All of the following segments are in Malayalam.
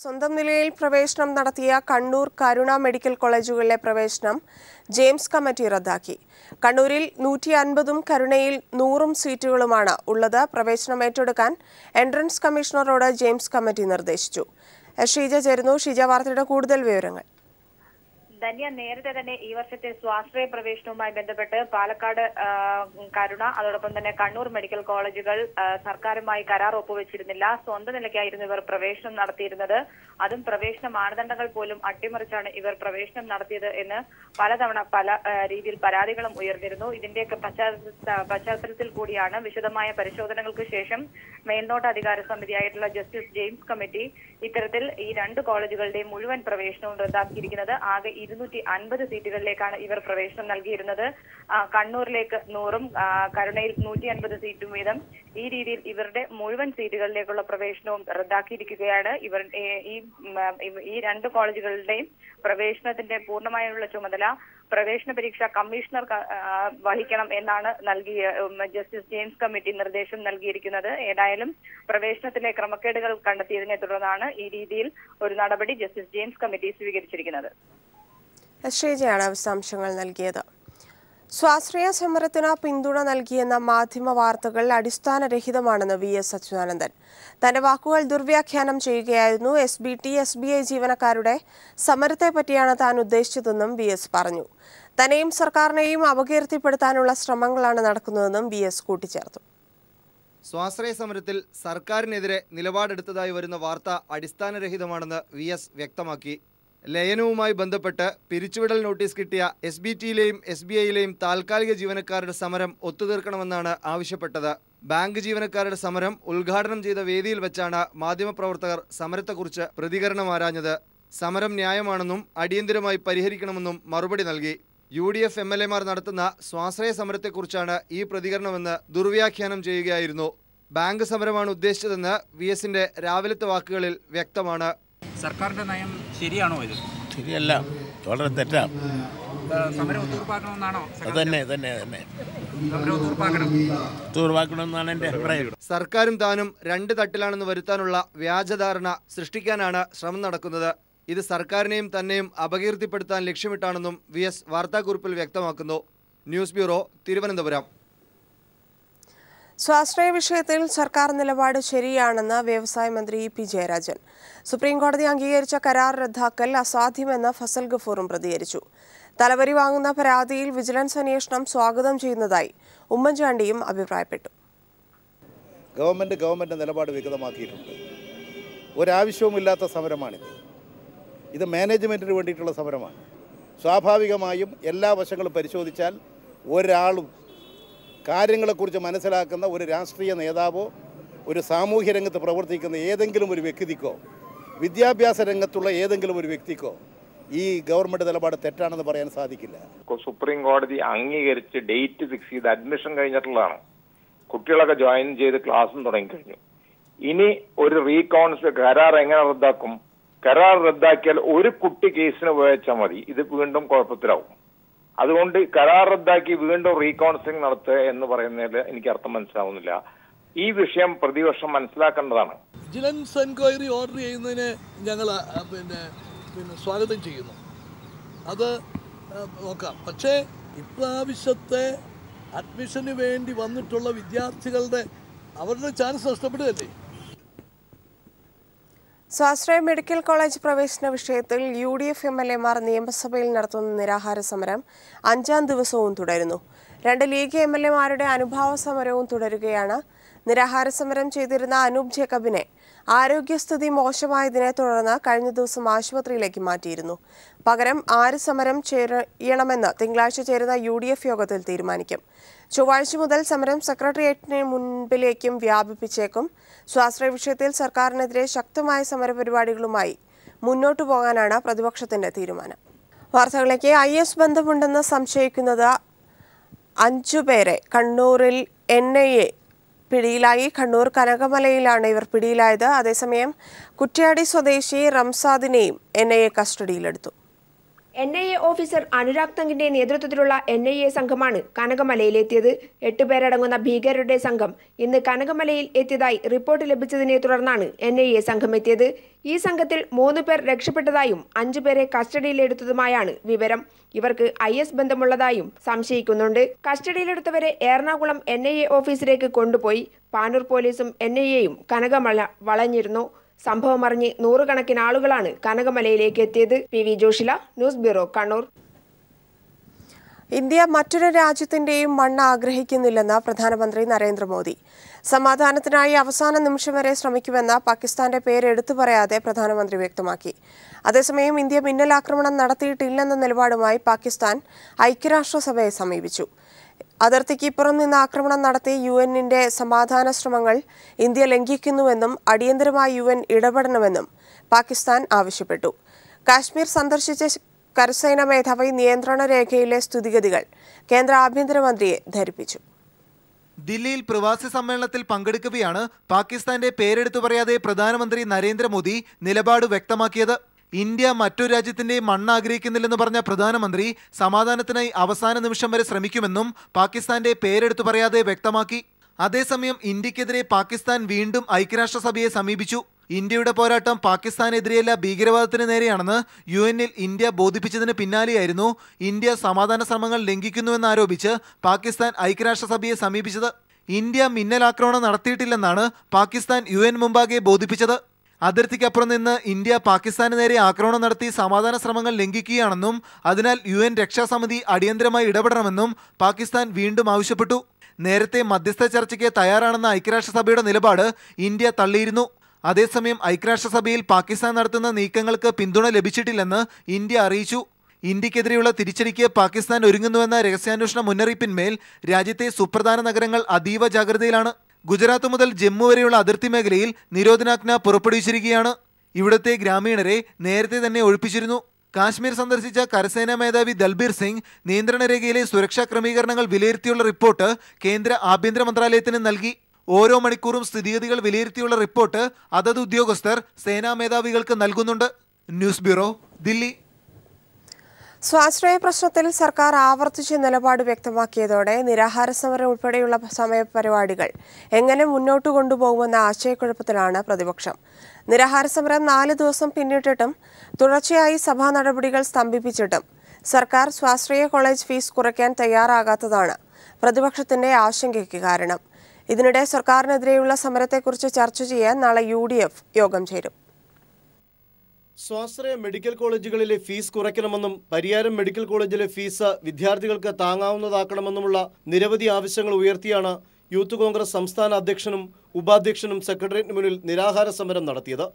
സ്വന്തം നിലയിൽ പ്രവേശനം നടത്തിയ കണ്ണൂർ കരുണ മെഡിക്കൽ കോളേജുകളിലെ പ്രവേശനം ജെയിംസ് കമ്മിറ്റി റദ്ദാക്കി കണ്ണൂരിൽ നൂറ്റി അൻപതും കരുണയിൽ നൂറും സീറ്റുകളുമാണ് ഉള്ളത് പ്രവേശനം ഏറ്റെടുക്കാൻ എൻട്രൻസ് കമ്മീഷണറോട് ജെയിംസ് കമ്മിറ്റി നിർദ്ദേശിച്ചു ഷീജ ചേരുന്നു ഷീജ വാർത്തയുടെ കൂടുതൽ വിവരങ്ങൾ ധന്യ നേരത്തെ തന്നെ ഈ വർഷത്തെ സ്വാശ്രയ പ്രവേശനവുമായി ബന്ധപ്പെട്ട് പാലക്കാട് കരുണ അതോടൊപ്പം തന്നെ കണ്ണൂർ മെഡിക്കൽ കോളേജുകൾ സർക്കാരുമായി കരാർ ഒപ്പുവെച്ചിരുന്നില്ല സ്വന്തം നിലയ്ക്കായിരുന്നു ഇവർ പ്രവേശനം നടത്തിയിരുന്നത് അതും പ്രവേശന മാനദണ്ഡങ്ങൾ പോലും അട്ടിമറിച്ചാണ് ഇവർ പ്രവേശനം നടത്തിയത് എന്ന് പലതവണ പല രീതിയിൽ പരാതികളും ഉയർന്നിരുന്നു ഇതിന്റെയൊക്കെ പശ്ചാത്തലത്തിൽ കൂടിയാണ് വിശദമായ പരിശോധനകൾക്ക് ശേഷം മേൽനോട്ട അധികാര സമിതിയായിട്ടുള്ള ജസ്റ്റിസ് ജെയിംസ് കമ്മിറ്റി ഇത്തരത്തിൽ ഈ രണ്ട് കോളേജുകളുടെയും മുഴുവൻ പ്രവേശനവും റദ്ദാക്കിയിരിക്കുന്നത് ആകെ ഇരുന്നൂറ്റി അൻപത് സീറ്റുകളിലേക്കാണ് ഇവർ പ്രവേശനം നൽകിയിരുന്നത് കണ്ണൂരിലേക്ക് നൂറും കരുണയിൽ നൂറ്റി അൻപത് സീറ്റും വീതം ഈ രീതിയിൽ ഇവരുടെ മുഴുവൻ സീറ്റുകളിലേക്കുള്ള പ്രവേശനവും റദ്ദാക്കിയിരിക്കുകയാണ് ഇവർ ഈ രണ്ട് കോളേജുകളുടെയും പ്രവേശനത്തിന്റെ പൂർണ്ണമായുള്ള ചുമതല പ്രവേശന പരീക്ഷ കമ്മീഷണർ വഹിക്കണം എന്നാണ് നൽകിയ ജസ്റ്റിസ് ജെയിംസ് കമ്മിറ്റി നിർദ്ദേശം നൽകിയിരിക്കുന്നത് ഏതായാലും പ്രവേശനത്തിലെ ക്രമക്കേടുകൾ കണ്ടെത്തിയതിനെ തുടർന്നാണ് ഈ രീതിയിൽ ഒരു നടപടി ജസ്റ്റിസ് ജെയിംസ് കമ്മിറ്റി സ്വീകരിച്ചിരിക്കുന്നത് ശ്രീജയാണ് വിശദാംശങ്ങൾ നൽകിയത് സ്വാശ്രയ സമരത്തിന് പിന്തുണ നൽകിയെന്ന മാധ്യമ വാർത്തകൾ അടിസ്ഥാനരഹിതമാണെന്ന് വി എസ് അച്യുതാനന്ദൻ തന്റെ വാക്കുകൾ ദുർവ്യാഖ്യാനം ചെയ്യുകയായിരുന്നു S B T S B I ജീവനക്കാരുടെ സമരത്തെ പറ്റിയാണ് താൻ ഉദ്ദേശിച്ചതെന്നും വി എസ് പറഞ്ഞു തന്നെയും സർക്കാരിനെയും അപകീർത്തിപ്പെടുത്താനുള്ള ശ്രമങ്ങളാണ് നടക്കുന്നതെന്നും വി എസ് കൂട്ടിച്ചേർത്തു സ്വാശ്രയ സമരത്തിൽ സർക്കാരിനെതിരെ നിലപാടെടുത്തതായി വരുന്ന വാർത്ത അടിസ്ഥാനരഹിതമാണെന്ന് വി എസ് വ്യക്തമാക്കി ലയനവുമായി ബന്ധപ്പെട്ട് പിരിച്ചുവിടൽ നോട്ടീസ് കിട്ടിയ എസ് ബി ടിയിലെയും എസ് ബി ഐയിലെയും താൽക്കാലിക ജീവനക്കാരുടെ സമരം ഒത്തുതീർക്കണമെന്നാണ് ആവശ്യപ്പെട്ടത് ബാങ്ക് ജീവനക്കാരുടെ സമരം ഉദ്ഘാടനം ചെയ്ത വേദിയിൽ വെച്ചാണ് മാധ്യമപ്രവർത്തകർ സമരത്തെക്കുറിച്ച് പ്രതികരണം ആരാഞ്ഞത് സമരം ന്യായമാണെന്നും അടിയന്തിരമായി പരിഹരിക്കണമെന്നും മറുപടി നൽകി U D F M L എമാർ നടത്തുന്ന സ്വാശ്രയ സമരത്തെക്കുറിച്ചാണ് ഈ പ്രതികരണമെന്ന് ദുർവ്യാഖ്യാനം ചെയ്യുകയായിരുന്നു ബാങ്ക് സമരമാണ് ഉദ്ദേശിച്ചതെന്ന് വി എസിന്റെ രാവിലത്തെ വാക്കുകളിൽ വ്യക്തമാണ് സർക്കാരിന്റെ നയം ശരിയാണോ ഇത് ശരിയല്ല വളരെ തെറ്റാണ് തന്നെ തന്നെ അഭിപ്രായം സർക്കാരും താനും രണ്ട് തട്ടിലാണെന്ന് വരുത്താനുള്ള വ്യാജധാരണ സൃഷ്ടിക്കാനാണ് ശ്രമം നടക്കുന്നത് ഇത് സർക്കാരിനെയും തന്നെയും അപകീർത്തിപ്പെടുത്താൻ ലക്ഷ്യമിട്ടാണെന്നും വി എസ് വാർത്താക്കുറിപ്പിൽ വ്യക്തമാക്കുന്നു ന്യൂസ് ബ്യൂറോ തിരുവനന്തപുരം സ്വാശ്രയ വിഷയത്തിൽ സർക്കാർ നിലപാട് ശരിയാണെന്ന് വ്യവസായ മന്ത്രി ഇ പി ജയരാജൻ സുപ്രീംകോടതി അംഗീകരിച്ച കരാർ റദ്ദാക്കൽ അസാധ്യമെന്ന് ഫസൽ ഗഫൂറും പ്രതികരിച്ചു തലവരി വാങ്ങുന്ന പരാതിയിൽ വിജിലൻസ് അന്വേഷണം സ്വാഗതം ചെയ്യുന്നതായി ഉമ്മൻചാണ്ടിയും അഭിപ്രായപ്പെട്ടു ഗവൺമെന്റ് ഗവൺമെന്റ് നിലപാട് വികതമാക്കിയിട്ടുണ്ട് ഒരാവശ്യവുമില്ലാത്ത സമരമാണിത് ഇത് മാനേജ്മെന്റിന് വേണ്ടിയിട്ടുള്ള സമരമാണ് സ്വാഭാവികമായും എല്ലാ വശങ്ങളും പരിശോധിച്ചാൽ ഒരാളും കാര്യങ്ങളെക്കുറിച്ച് മനസ്സിലാക്കുന്ന ഒരു രാഷ്ട്രീയ നേതാവോ ഒരു സാമൂഹ്യ രംഗത്ത് പ്രവർത്തിക്കുന്ന ഏതെങ്കിലും ഒരു വ്യക്തിക്കോ വിദ്യാഭ്യാസ രംഗത്തുള്ള ഏതെങ്കിലും ഒരു വ്യക്തിക്കോ ഈ ഗവൺമെന്റ് നിലപാട് തെറ്റാണെന്ന് പറയാൻ സാധിക്കില്ല സുപ്രീം കോടതി അംഗീകരിച്ച് ഡേറ്റ് ഫിക്സ് ചെയ്ത് അഡ്മിഷൻ കഴിഞ്ഞിട്ടുള്ളതാണ് കുട്ടികളൊക്കെ ജോയിൻ ചെയ്ത് ക്ലാസ്സും തുടങ്ങിക്കഴിഞ്ഞു ഇനി ഒരു റീകൗൺസ് കരാർ എങ്ങനെ റദ്ദാക്കും കരാർ റദ്ദാക്കിയാൽ ഒരു കുട്ടി കേസിന് പോയച്ചാൽ മതി ഇത് വീണ്ടും കുഴപ്പത്തിലാവും അതുകൊണ്ട് കരാർ റദ്ദാക്കി വീണ്ടും റീകൗൺസിലിംഗ് നടത്തുക എന്ന് പറയുന്നതിൽ എനിക്ക് അർത്ഥം മനസ്സിലാവുന്നില്ല ഈ വിഷയം പ്രതിപക്ഷം മനസ്സിലാക്കേണ്ടതാണ് വിജിലൻസ് എൻക്വയറി ഓർഡർ ചെയ്യുന്നതിന് ഞങ്ങൾ പിന്നെ പിന്നെ സ്വാഗതം ചെയ്യുന്നു അത് നോക്കാം പക്ഷേ ഇപ്രാവശ്യത്തെ അഡ്മിഷന് വേണ്ടി വന്നിട്ടുള്ള വിദ്യാർത്ഥികളുടെ അവരുടെ ചാൻസ് നഷ്ടപ്പെടുകയല്ലേ സ്വാശ്രയ മെഡിക്കൽ കോളേജ് പ്രവേശന വിഷയത്തിൽ U D F M L എമാർ നിയമസഭയിൽ നടത്തുന്ന നിരാഹാര സമരം അഞ്ചാം ദിവസവും തുടരുന്നു രണ്ട് ലീഗ് എം എൽ എമാരുടെ അനുഭാവ സമരവും തുടരുകയാണ് നിരാഹാര സമരം ചെയ്തിരുന്ന അനൂപ് ജേക്കബിനെ ആരോഗ്യസ്ഥിതി മോശമായതിനെ തുടർന്ന് കഴിഞ്ഞ ദിവസം ആശുപത്രിയിലേക്ക് മാറ്റിയിരുന്നു പകരം ആര് സമരം ചെയ്യണമെന്ന് തിങ്കളാഴ്ച ചേരുന്ന യു ഡി എഫ് യോഗത്തിൽ തീരുമാനിക്കും ചൊവ്വാഴ്ച മുതൽ സമരം സെക്രട്ടേറിയറ്റിന് മുൻപിലേക്കും വ്യാപിപ്പിച്ചേക്കും സ്വാശ്രയ വിഷയത്തിൽ സർക്കാരിനെതിരെ ശക്തമായ സമരപരിപാടികളുമായി മുന്നോട്ടു പോകാനാണ് പ്രതിപക്ഷത്തിന്റെ തീരുമാനം വാർത്തകളിലേക്ക് ഐ എസ് ബന്ധമുണ്ടെന്ന് സംശയിക്കുന്നത് അഞ്ചുപേരെ കണ്ണൂരിൽ എൻ ഐ എ പിടിയിലായി കണ്ണൂർ കനകമലയിലാണ് ഇവർ പിടിയിലായത് അതേസമയം കുറ്റ്യാടി സ്വദേശി റംസാദിനെയും എൻ ഐ എ കസ്റ്റഡിയിലെടുത്തു N I A officer Anurag തങ്കിന്റെ നേതൃത്വത്തിലുള്ള എൻ ഐ എ സംഘമാണ് കനകമലയിലെത്തിയത് എട്ടുപേരടങ്ങുന്ന ഭീകരരുടെ സംഘം ഇന്ന് കനകമലയിൽ എത്തിയതായി റിപ്പോർട്ട് ലഭിച്ചതിനെ തുടർന്നാണ് എൻ ഐ എ സംഘം എത്തിയത് ഈ സംഘത്തിൽ മൂന്ന് പേർ രക്ഷപ്പെട്ടതായും അഞ്ചു പേരെ കസ്റ്റഡിയിലെടുത്തതുമായാണ് വിവരം ഇവർക്ക് ഐ എസ് ബന്ധമുള്ളതായും സംശയിക്കുന്നുണ്ട് കസ്റ്റഡിയിലെടുത്തവരെ എറണാകുളം എൻ ഐ എ ഓഫീസിലേക്ക് കൊണ്ടുപോയി പാനൂർ പോലീസും എൻ ഐ എയും കനകമല വളഞ്ഞിരുന്നു സംഭവം അറിഞ്ഞ് നൂറുകണക്കിന് ആളുകളാണ് കനകമലയിലേക്ക് എത്തിയത് P V Joshila news bureau Kannur India മറ്റൊരു രാജ്യത്തിന്റെയും മണ്ണ് ആഗ്രഹിക്കുന്നില്ലെന്ന് പ്രധാനമന്ത്രി നരേന്ദ്രമോദി സമാധാനത്തിനായി അവസാന നിമിഷം വരെ ശ്രമിക്കുമെന്ന പാകിസ്ഥാന്റെ എടുത്തു പറയാതെ പ്രധാനമന്ത്രി വ്യക്തമാക്കി അതേസമയം ഇന്ത്യ മിന്നലാക്രമണം നടത്തിയിട്ടില്ലെന്ന നിലപാടുമായി പാകിസ്ഥാൻ ഐക്യരാഷ്ട്രസഭയെ സമീപിച്ചു ഇപ്പുറം നിന്ന് ആക്രമണം നടത്തി യു എന്നിന്റെ സമാധാന ശ്രമങ്ങൾ ഇന്ത്യ ലംഘിക്കുന്നുവെന്നും അടിയന്തരമായി യു എൻ ഇടപെടണമെന്നും പാകിസ്ഥാൻ ആവശ്യപ്പെട്ടു കാശ്മീർ സന്ദർശിച്ച കരസേനാ മേധാവി നിയന്ത്രണ രേഖയിലെ സ്ഥിതിഗതികൾ കേന്ദ്ര ആഭ്യന്തരമന്ത്രിയെ ധരിപ്പിച്ചു ദില്ലിയിൽ പ്രവാസി സമ്മേളനത്തിൽ പങ്കെടുക്കുകയാണ് പാകിസ്ഥാന്റെ പേരെടുത്തു പറയാതെ പ്രധാനമന്ത്രി നരേന്ദ്രമോദി നിലപാട് വ്യക്തമാക്കിയത് ഇന്ത്യ മറ്റൊരു രാജ്യത്തിന്റെയും മണ്ണ് ആഗ്രഹിക്കുന്നില്ലെന്ന് പറഞ്ഞ പ്രധാനമന്ത്രി സമാധാനത്തിനായി അവസാന നിമിഷം വരെ ശ്രമിക്കുമെന്നും പാകിസ്ഥാന്റെ പേരെടുത്തു പറയാതെ വ്യക്തമാക്കി അതേസമയം ഇന്ത്യക്കെതിരെ പാകിസ്ഥാൻ വീണ്ടും ഐക്യരാഷ്ട്രസഭയെ സമീപിച്ചു ഇന്ത്യയുടെ പോരാട്ടം പാകിസ്ഥാനെതിരെയല്ല ഭീകരവാദത്തിന് നേരെയാണെന്ന് യു എന്നിൽ ഇന്ത്യ ബോധിപ്പിച്ചതിന് പിന്നാലെയായിരുന്നു ഇന്ത്യ സമാധാന ശ്രമങ്ങൾ ലംഘിക്കുന്നുവെന്നാരോപിച്ച് പാകിസ്ഥാൻ ഐക്യരാഷ്ട്രസഭയെ സമീപിച്ചത് ഇന്ത്യ മിന്നലാക്രമണം നടത്തിയിട്ടില്ലെന്നാണ് പാകിസ്ഥാൻ യു മുമ്പാകെ ബോധിപ്പിച്ചത് അതിർത്തിക്കപ്പുറം നിന്ന് ഇന്ത്യ പാകിസ്ഥാന് നേരെ ആക്രമണം നടത്തി സമാധാന ശ്രമങ്ങൾ ലംഘിക്കുകയാണെന്നും അതിനാൽ യു എൻ രക്ഷാസമിതി അടിയന്തരമായി ഇടപെടണമെന്നും പാകിസ്ഥാൻ വീണ്ടും ആവശ്യപ്പെട്ടു നേരത്തെ മധ്യസ്ഥ ചർച്ചയ്ക്ക് തയ്യാറാണെന്ന ഐക്യരാഷ്ട്രസഭയുടെ നിലപാട് ഇന്ത്യ തള്ളിയിരുന്നു അതേസമയം ഐക്യരാഷ്ട്രസഭയിൽ പാകിസ്ഥാൻ നടത്തുന്ന നീക്കങ്ങൾക്ക് പിന്തുണ ലഭിച്ചിട്ടില്ലെന്ന് ഇന്ത്യ അറിയിച്ചു ഇന്ത്യക്കെതിരെയുള്ള തിരിച്ചടിക്ക് പാകിസ്ഥാൻ ഒരുങ്ങുന്നുവെന്ന രഹസ്യാന്വേഷണ മുന്നറിയിപ്പിന്മേൽ രാജ്യത്തെ സുപ്രധാന നഗരങ്ങൾ അതീവ ജാഗ്രതയിലാണ് ഗുജറാത്ത് മുതൽ ജമ്മു വരെയുള്ള അതിർത്തി മേഖലയിൽ നിരോധനാജ്ഞ പുറപ്പെടുവിച്ചിരിക്കുകയാണ് ഇവിടുത്തെ ഗ്രാമീണരെ നേരത്തെ തന്നെ ഒഴിപ്പിച്ചിരുന്നു കാശ്മീർ സന്ദർശിച്ച കരസേനാ മേധാവി ദൽബീർ സിംഗ് നിയന്ത്രണരേഖയിലെ സുരക്ഷാ ക്രമീകരണങ്ങൾ വിലയിരുത്തിയുള്ള റിപ്പോർട്ട് കേന്ദ്ര ആഭ്യന്തര മന്ത്രാലയത്തിന് നൽകി ഓരോ മണിക്കൂറും സ്ഥിതിഗതികൾ വിലയിരുത്തിയുള്ള റിപ്പോർട്ട് അതത് ഉദ്യോഗസ്ഥർ സേനാ മേധാവികൾക്ക് നൽകുന്നുണ്ട് ന്യൂസ് ബ്യൂറോ ദില്ലി സ്വാശ്രയ പ്രശ്നത്തിൽ സർക്കാർ ആവർത്തിച്ച് നിലപാട് വ്യക്തമാക്കിയതോടെ നിരാഹാര സമരം ഉൾപ്പെടെയുള്ള സമയപരിപാടികൾ എങ്ങനെ മുന്നോട്ട് കൊണ്ടുപോകുമെന്ന ആശയക്കുഴപ്പത്തിലാണ് പ്രതിപക്ഷം നിരാഹാര സമരം നാല് ദിവസം പിന്നിട്ടിട്ടും തുടർച്ചയായി സഭാ നടപടികൾ സ്തംഭിപ്പിച്ചിട്ടും സർക്കാർ സ്വാശ്രയ കോളേജ് ഫീസ് കുറയ്ക്കാൻ തയ്യാറാകാത്തതാണ് പ്രതിപക്ഷത്തിന്റെ ആശങ്കയ്ക്ക് കാരണം ഇതിനിടെ സർക്കാരിനെതിരെയുള്ള സമരത്തെക്കുറിച്ച് ചർച്ച ചെയ്യാൻ നാളെ യു യോഗം ചേരും സ്വാശ്രയ മെഡിക്കൽ കോളേജുകളിലെ ഫീസ് കുറയ്ക്കണമെന്നും പരിയാരം മെഡിക്കൽ കോളേജിലെ ഫീസ് വിദ്യാർത്ഥികൾക്ക് താങ്ങാവുന്നതാക്കണമെന്നുമുള്ള നിരവധി ആവശ്യങ്ങൾ ഉയർത്തിയാണ് യൂത്ത് കോൺഗ്രസ് സംസ്ഥാന അധ്യക്ഷനും ഉപാധ്യക്ഷനും സെക്രട്ടേറിയറ്റിന് മുന്നിൽ നിരാഹാര സമരം നടത്തിയത്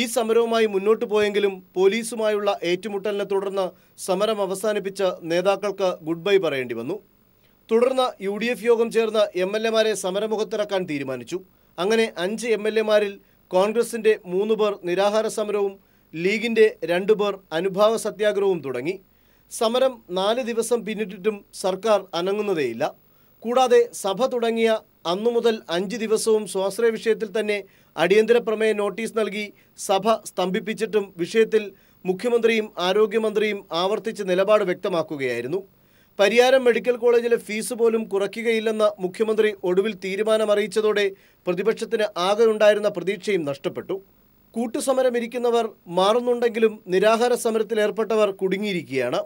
ഈ സമരവുമായി മുന്നോട്ടു പോയെങ്കിലും പോലീസുമായുള്ള ഏറ്റുമുട്ടലിനെ തുടർന്ന് സമരം അവസാനിപ്പിച്ച് നേതാക്കൾക്ക് ഗുഡ് ബൈ പറയേണ്ടി വന്നു തുടർന്ന് യു ഡി എഫ് യോഗം ചേർന്ന് എം എൽ എമാരെ സമരമുഖത്തിറക്കാൻ തീരുമാനിച്ചു അങ്ങനെ അഞ്ച് എം എൽ എമാരിൽ കോൺഗ്രസിൻ്റെ മൂന്ന് പേർ നിരാഹാര സമരവും ലീഗിന്റെ രണ്ടുപേർ അനുഭാവ സത്യാഗ്രഹവും തുടങ്ങി സമരം നാല് ദിവസം പിന്നിട്ടിട്ടും സർക്കാർ അനങ്ങുന്നതേയില്ല കൂടാതെ സഭ തുടങ്ങിയ അന്നു മുതൽ അഞ്ച് ദിവസവും സ്വാശ്രയ വിഷയത്തിൽ തന്നെ അടിയന്തര പ്രമേയ നോട്ടീസ് നൽകി സഭ സ്തംഭിപ്പിച്ചിട്ടും വിഷയത്തിൽ മുഖ്യമന്ത്രിയും ആരോഗ്യമന്ത്രിയും ആവർത്തിച്ച് നിലപാട് വ്യക്തമാക്കുകയായിരുന്നു പരിയാരം മെഡിക്കൽ കോളേജിലെ ഫീസ് പോലും കുറയ്ക്കുകയില്ലെന്ന മുഖ്യമന്ത്രി ഒടുവിൽ തീരുമാനമറിയിച്ചതോടെ പ്രതിപക്ഷത്തിന് ഉണ്ടായിരുന്ന പ്രതീക്ഷയും നഷ്ടപ്പെട്ടു കൂട്ടുസമരമിരിക്കുന്നവർ മാറുന്നുണ്ടെങ്കിലും നിരാഹാര സമരത്തിൽ ഏർപ്പെട്ടവർ കുടുങ്ങിയിരിക്കുകയാണ്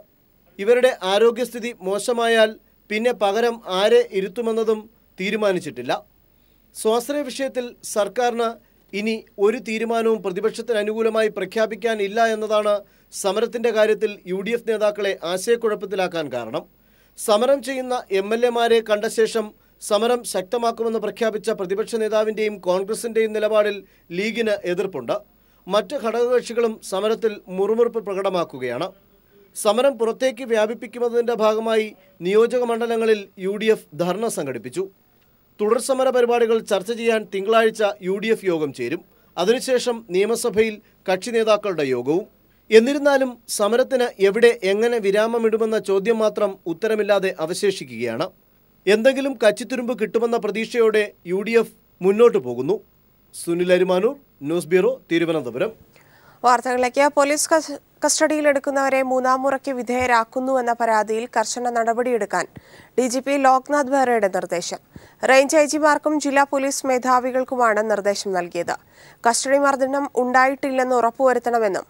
ഇവരുടെ ആരോഗ്യസ്ഥിതി മോശമായാൽ പിന്നെ പകരം ആരെ ഇരുത്തുമെന്നതും തീരുമാനിച്ചിട്ടില്ല സ്വാശ്രയ വിഷയത്തിൽ സർക്കാരിന് ഇനി ഒരു തീരുമാനവും പ്രതിപക്ഷത്തിന് അനുകൂലമായി പ്രഖ്യാപിക്കാനില്ല എന്നതാണ് സമരത്തിൻ്റെ കാര്യത്തിൽ യു ഡി എഫ് നേതാക്കളെ ആശയക്കുഴപ്പത്തിലാക്കാൻ കാരണം സമരം ചെയ്യുന്ന എം കണ്ട ശേഷം സമരം ശക്തമാക്കുമെന്ന് പ്രഖ്യാപിച്ച പ്രതിപക്ഷ നേതാവിന്റെയും കോൺഗ്രസിന്റെയും നിലപാടിൽ ലീഗിന് എതിർപ്പുണ്ട് മറ്റ് ഘടകകക്ഷികളും സമരത്തിൽ മുറുമുറുപ്പ് പ്രകടമാക്കുകയാണ് സമരം പുറത്തേക്ക് വ്യാപിപ്പിക്കുന്നതിന്റെ ഭാഗമായി നിയോജക മണ്ഡലങ്ങളിൽ യു ഡി എഫ് ധർണ സംഘടിപ്പിച്ചു തുടർ സമര പരിപാടികൾ ചർച്ച ചെയ്യാൻ തിങ്കളാഴ്ച യു ഡി എഫ് യോഗം ചേരും അതിനുശേഷം നിയമസഭയിൽ കക്ഷി നേതാക്കളുടെ യോഗവും എന്നിരുന്നാലും സമരത്തിന് എവിടെ എങ്ങനെ വിരാമമിടുമെന്ന ചോദ്യം മാത്രം ഉത്തരമില്ലാതെ അവശേഷിക്കുകയാണ് എന്തെങ്കിലും കച്ചിത്തുരുമ്പ് കിട്ടുമെന്ന പ്രതീക്ഷയോടെ യു ഡി എഫ് മുന്നോട്ട് പോകുന്നു സുനിൽ അരിമാനൂർ ന്യൂസ് ബ്യൂറോ തിരുവനന്തപുരം വാർത്തകളിലേക്ക് പോലീസ് കസ്റ്റഡിയിലെടുക്കുന്നവരെ മൂന്നാം മുറയ്ക്ക് എന്ന പരാതിയിൽ കർശന നടപടിയെടുക്കാൻ ഡി ജി പി ലോക്നാഥ് ബെഹ്റയുടെ നിർദ്ദേശം റേഞ്ച് ഐ ജിമാർക്കും ജില്ലാ പോലീസ് മേധാവികൾക്കുമാണ് നിർദ്ദേശം നൽകിയത് കസ്റ്റഡി മർദ്ദനം ഉണ്ടായിട്ടില്ലെന്ന് ഉറപ്പുവരുത്തണമെന്നും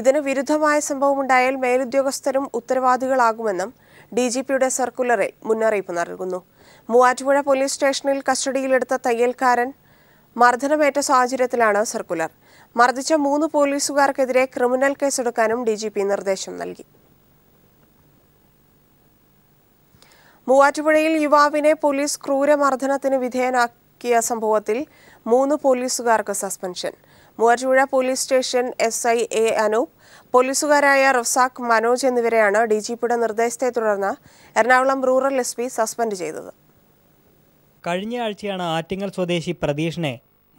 ഇതിന് വിരുദ്ധമായ സംഭവമുണ്ടായാൽ മേലുദ്യോഗസ്ഥരും ഉത്തരവാദികളാകുമെന്നും ഡി ജി പിയുടെ സർക്കുലറിൽ മുന്നറിയിപ്പ് നൽകുന്നു മൂവാറ്റുപുഴ പോലീസ് സ്റ്റേഷനിൽ കസ്റ്റഡിയിലെടുത്ത തയ്യൽക്കാരൻ മർദ്ദനമേറ്റ സാഹചര്യത്തിലാണ് സർക്കുലർ മർദ്ദിച്ച മൂന്ന് പോലീസുകാർക്കെതിരെ ക്രിമിനൽ കേസെടുക്കാനും ഡി ജി പി നിർദ്ദേശം നൽകി മൂവാറ്റുപുഴയിൽ യുവാവിനെ പോലീസ് ക്രൂരമർദ്ദനത്തിന് വിധേയനാക്കിയ സംഭവത്തിൽ മൂന്ന് പോലീസുകാർക്ക് suspension Muvattupuzha police station S I A Anoop പോലീസുകാരായ റഫ്സാഖ് മനോജ് എന്നിവരെയാണ് ഡി ജി പിയുടെ നിർദ്ദേശത്തെ തുടർന്ന് Ernakulam rural S P suspend ചെയ്തത് കഴിഞ്ഞ ആഴ്ചയാണ് ആറ്റിങ്ങൽ സ്വദേശി പ്രതീഷിനെ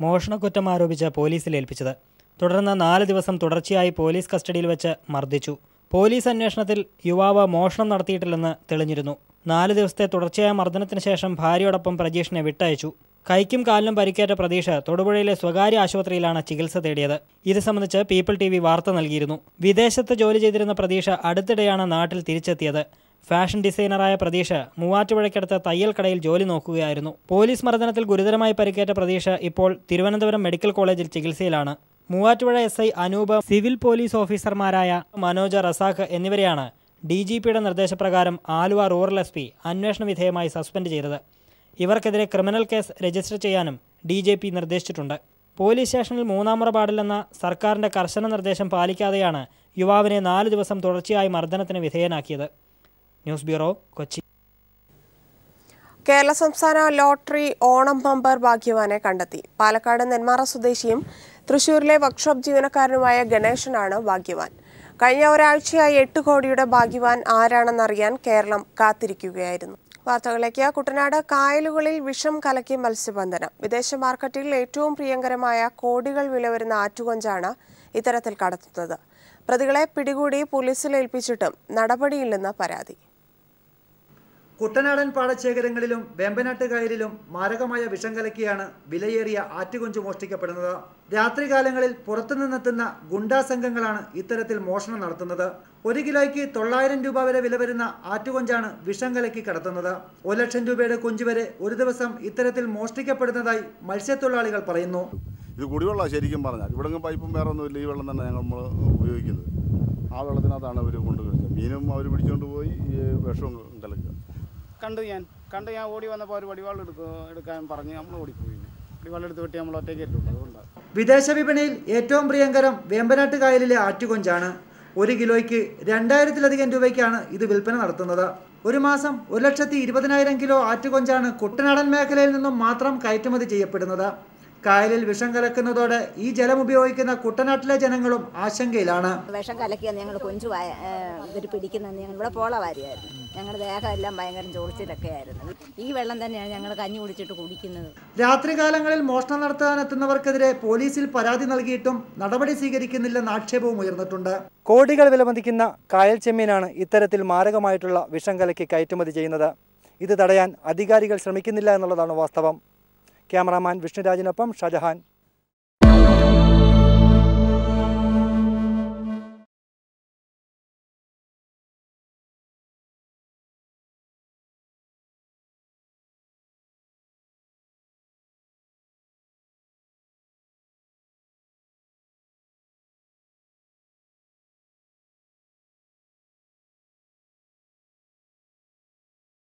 മോഷണക്കുറ്റം ആരോപിച്ച് പോലീസിൽ ഏൽപ്പിച്ചത് തുടർന്ന് നാല് ദിവസം തുടർച്ചയായി പോലീസ് കസ്റ്റഡിയിൽ വെച്ച് മർദ്ദിച്ചു പോലീസ് അന്വേഷണത്തിൽ യുവാവ് മോഷണം നടത്തിയിട്ടില്ലെന്ന് തെളിഞ്ഞിരുന്നു നാല് ദിവസത്തെ തുടർച്ചയായ മർദ്ദനത്തിന് ശേഷം ഭാര്യയോടൊപ്പം പ്രജീഷിനെ വിട്ടയച്ചു കൈക്കും കാലിനും പരിക്കേറ്റ പ്രതീക്ഷ തൊടുപുഴയിലെ സ്വകാര്യ ആശുപത്രിയിലാണ് ചികിത്സ തേടിയത് ഇത് സംബന്ധിച്ച് പീപ്പിൾ ടി വാർത്ത നൽകിയിരുന്നു വിദേശത്ത് ജോലി ചെയ്തിരുന്ന പ്രതീക്ഷ അടുത്തിടെയാണ് നാട്ടിൽ തിരിച്ചെത്തിയത് ഫാഷൻ ഡിസൈനറായ പ്രതീക്ഷ മൂവാറ്റുപുഴയ്ക്കടുത്ത തയ്യൽക്കടയിൽ ജോലി നോക്കുകയായിരുന്നു പോലീസ് മർദ്ദനത്തിൽ ഗുരുതരമായി പരിക്കേറ്റ പ്രതീക്ഷ ഇപ്പോൾ തിരുവനന്തപുരം മെഡിക്കൽ കോളേജിൽ ചികിത്സയിലാണ് Muvattupuzha S I Anoop civil police ഓഫീസർമാരായ മനോജ് റസാഖ് എന്നിവരെയാണ് ഡി ജി പിയുടെ നിർദ്ദേശപ്രകാരം ആലുവ റൂറൽ എസ് പി അന്വേഷണ വിധേയമായി സസ്പെൻഡ് ചെയ്തത് ഇവർക്കെതിരെ ക്രിമിനൽ കേസ് രജിസ്റ്റർ ചെയ്യാനും ഡി ജെ പി നിർദ്ദേശിച്ചിട്ടുണ്ട് പോലീസ് സ്റ്റേഷനിൽ മൂന്നാമറ പാടില്ലെന്ന സർക്കാരിൻ്റെ കർശന നിർദ്ദേശം പാലിക്കാതെയാണ് യുവാവിനെ നാല് ദിവസം തുടർച്ചയായി മർദ്ദനത്തിന് വിധേയനാക്കിയത് ന്യൂസ് ബ്യൂറോ കൊച്ചി കേരള സംസ്ഥാന ലോട്ടറി ഓണം ബമ്പർ ഭാഗ്യവാനെ കണ്ടെത്തി പാലക്കാട് നെന്മാറ സ്വദേശിയും തൃശൂരിലെ വർക്ക്ഷോപ്പ് ജീവനക്കാരനുമായ ഗണേശനാണ് ഭാഗ്യവാൻ കഴിഞ്ഞ ഒരാഴ്ചയായി എട്ട് കോടിയുടെ ഭാഗ്യവാൻ ആരാണെന്നറിയാൻ കേരളം കാത്തിരിക്കുകയായിരുന്നു വാർത്തകളിലേക്ക് കുട്ടനാട് കായലുകളിൽ വിഷം കലക്കി മത്സ്യബന്ധനം വിദേശ മാർക്കറ്റിൽ ഏറ്റവും പ്രിയങ്കരമായ കോടികൾ വില വരുന്ന ആറ്റുകൊഞ്ചാണ് ഇത്തരത്തിൽ കടത്തുന്നത് പ്രതികളെ പിടികൂടി പോലീസിൽ ഏൽപ്പിച്ചിട്ടും നടപടിയില്ലെന്ന് പരാതി കുട്ടനാടൻ പാടശേഖരങ്ങളിലും വേമ്പനാട്ട് കായലിലും മാരകമായ വിഷം കലക്കിയാണ് വിലയേറിയ ആറ്റുകൊഞ്ച് മോഷ്ടിക്കപ്പെടുന്നത് രാത്രികാലങ്ങളിൽ പുറത്തുനിന്നെത്തുന്ന ഗുണ്ടാ സംഘങ്ങളാണ് ഇത്തരത്തിൽ മോഷണം നടത്തുന്നത് ഒരു കിലോയ്ക്ക് തൊള്ളായിരം രൂപ വരെ വില വരുന്ന ആറ്റുകൊഞ്ചാണ് വിഷം കലക്കി കടത്തുന്നത് ഒരു ലക്ഷം രൂപയുടെ കൊഞ്ച് വരെ ഒരു ദിവസം ഇത്തരത്തിൽ മോഷ്ടിക്കപ്പെടുന്നതായി മത്സ്യത്തൊഴിലാളികൾ പറയുന്നു ഇത് കുടിവെള്ള ശരിക്കും പറഞ്ഞാൽ ഇവിടെ പൈപ്പും വേറെ ഒന്നുമില്ല ഈ വെള്ളം തന്നെ ഞങ്ങൾ ഉപയോഗിക്കുന്നത് ആ വെള്ളത്തിനകത്താണ് അവർ കൊണ്ടുവരുന്നത് മീനും അവർ പിടിച്ചുകൊണ്ട് പോയി വിഷവും കലക്കുക കണ്ടു ഞാൻ കണ്ട് ഞാൻ ഓടി വന്നപ്പോൾ ഒരു വടിവാൾ എടുക്കുക എടുക്കാൻ പറഞ്ഞ് നമ്മൾ ഓടിപ്പോയി വടിവാൾ എടുത്ത് വെട്ടി നമ്മൾ ഒറ്റയ്ക്ക് എത്തുള്ളൂ വിദേശ വിപണിയിൽ ഏറ്റവും പ്രിയങ്കരം വേമ്പനാട്ട് കായലിലെ ആറ്റുകൊഞ്ചാണ് ഒരു കിലോയ്ക്ക് രണ്ടായിരത്തിലധികം രൂപയ്ക്കാണ് ഇത് വിൽപ്പന നടത്തുന്നത് ഒരു മാസം ഒരു ലക്ഷത്തി ഇരുപതിനായിരം കിലോ ആറ്റുകൊഞ്ചാണ് കുട്ടനാടൻ മേഖലയിൽ നിന്നും മാത്രം കയറ്റുമതി ചെയ്യപ്പെടുന്നത് കായലിൽ വിഷം കലക്കുന്നതോടെ ഈ ജലം ഉപയോഗിക്കുന്ന കുട്ടനാട്ടിലെ ജനങ്ങളും ആശങ്കയിലാണ് വിഷം കലക്കിയ ഞങ്ങൾ കൊഞ്ചു പിടിക്കുന്ന ഞങ്ങൾ ഇവിടെ പോള ഞങ്ങളുടെ ദേഹമെല്ലാം ഭയങ്കര ചോറിച്ചിലൊക്കെ ആയിരുന്നു ഈ വെള്ളം തന്നെയാണ് ഞങ്ങൾ കഞ്ഞി കുടിച്ചിട്ട് കുടിക്കുന്നത് രാത്രികാലങ്ങളിൽ മോഷണം നടത്താൻ എത്തുന്നവർക്കെതിരെ പോലീസിൽ പരാതി നൽകിയിട്ടും നടപടി സ്വീകരിക്കുന്നില്ലെന്ന ആക്ഷേപവും ഉയർന്നിട്ടുണ്ട് കോടികൾ വിലമതിക്കുന്ന കായൽ ചെമ്മീനാണ് ഇത്തരത്തിൽ മാരകമായിട്ടുള്ള വിഷം കലക്കി കയറ്റുമതി ചെയ്യുന്നത് ഇത് തടയാൻ അധികാരികൾ ശ്രമിക്കുന്നില്ല എന്നുള്ളതാണ് വാസ്തവം ക്യാമറാമാൻ വിഷ്ണുരാജിനൊപ്പം ഷാജഹാൻ